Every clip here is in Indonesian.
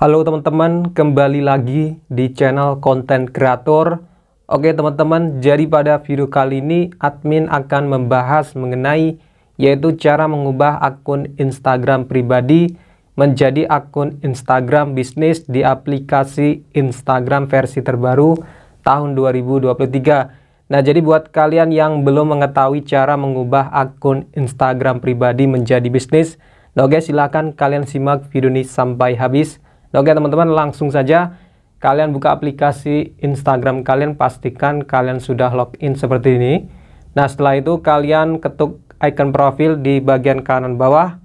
Halo teman-teman, kembali lagi di channel konten kreator. Oke teman-teman, jadi pada video kali ini admin akan membahas mengenai yaitu cara mengubah akun Instagram pribadi menjadi akun Instagram bisnis di aplikasi Instagram versi terbaru tahun 2023. Nah, jadi buat kalian yang belum mengetahui cara mengubah akun Instagram pribadi menjadi bisnis, nah oke silahkan kalian simak video ini sampai habis oke teman-teman, langsung saja kalian buka aplikasi Instagram kalian, pastikan kalian sudah login seperti ini. Nah, setelah itu kalian ketuk icon profil di bagian kanan bawah.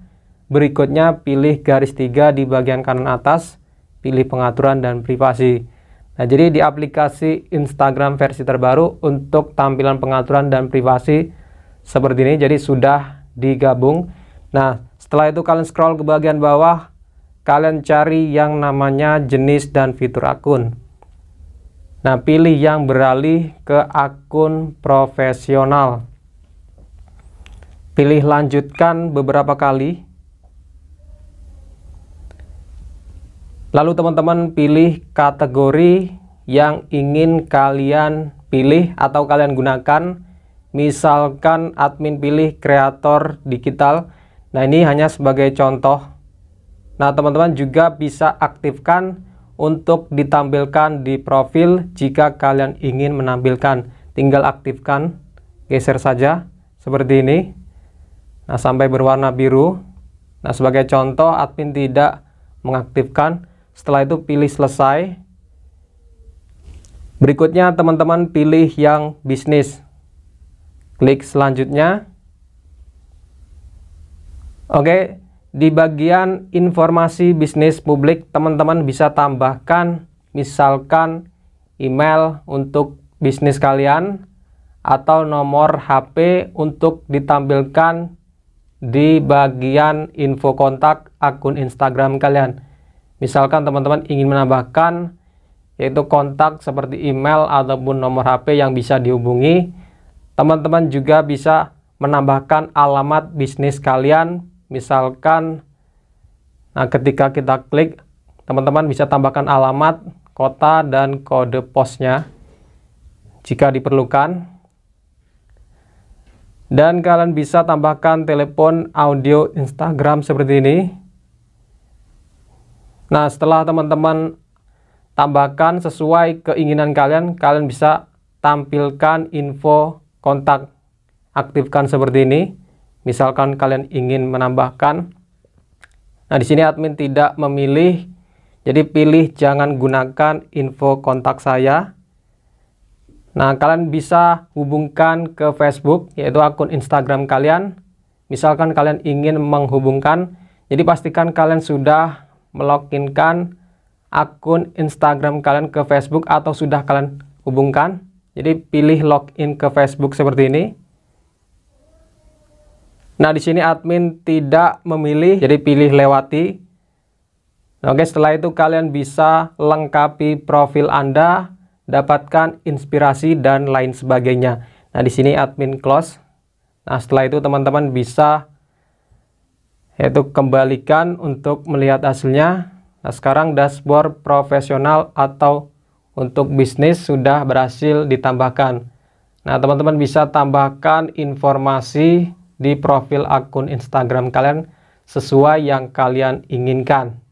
Berikutnya pilih garis tiga di bagian kanan atas, pilih pengaturan dan privasi. Nah, jadi di aplikasi Instagram versi terbaru untuk tampilan pengaturan dan privasi seperti ini, jadi sudah digabung. Nah, setelah itu kalian scroll ke bagian bawah, kalian cari yang namanya jenis dan fitur akun. Nah, pilih yang beralih ke akun profesional. Pilih lanjutkan beberapa kali. Lalu teman-teman pilih kategori yang ingin kalian pilih atau kalian gunakan. Misalkan admin pilih kreator digital. Nah, ini hanya sebagai contoh Nah, teman-teman juga bisa aktifkan untuk ditampilkan di profil jika kalian ingin menampilkan. Tinggal aktifkan, geser saja seperti ini. Nah, sampai berwarna biru. Nah, sebagai contoh admin tidak mengaktifkan. Setelah itu pilih selesai. Berikutnya teman-teman pilih yang bisnis. Klik selanjutnya. Oke, di bagian informasi bisnis publik teman-teman bisa tambahkan misalkan email untuk bisnis kalian atau nomor HP untuk ditampilkan di bagian info kontak akun Instagram kalian. Misalkan teman-teman ingin menambahkan yaitu kontak seperti email ataupun nomor HP yang bisa dihubungi. Teman-teman juga bisa menambahkan alamat bisnis kalian misalkan nah ketika kita klik teman-teman bisa tambahkan alamat kota dan kode posnya jika diperlukan dan kalian bisa tambahkan telepon audio Instagram seperti ini nah setelah teman-teman tambahkan sesuai keinginan kalian kalian bisa tampilkan info kontak aktifkan seperti ini Misalkan kalian ingin menambahkan, nah di sini admin tidak memilih, jadi pilih jangan gunakan info kontak saya. Nah, kalian bisa hubungkan ke Facebook, yaitu akun Instagram kalian. Misalkan kalian ingin menghubungkan, jadi pastikan kalian sudah meloginkan akun Instagram kalian ke Facebook atau sudah kalian hubungkan. Jadi pilih login ke Facebook seperti ini. Nah, di sini admin tidak memilih, jadi pilih lewati. Oke, setelah itu kalian bisa lengkapi profil Anda, dapatkan inspirasi dan lain sebagainya. Nah, di sini admin close. Nah, setelah itu teman-teman bisa yaitu kembalikan untuk melihat hasilnya. Nah, sekarang dashboard profesional atau untuk bisnis sudah berhasil ditambahkan. Nah, teman-teman bisa tambahkan informasi di profil akun Instagram kalian sesuai yang kalian inginkan.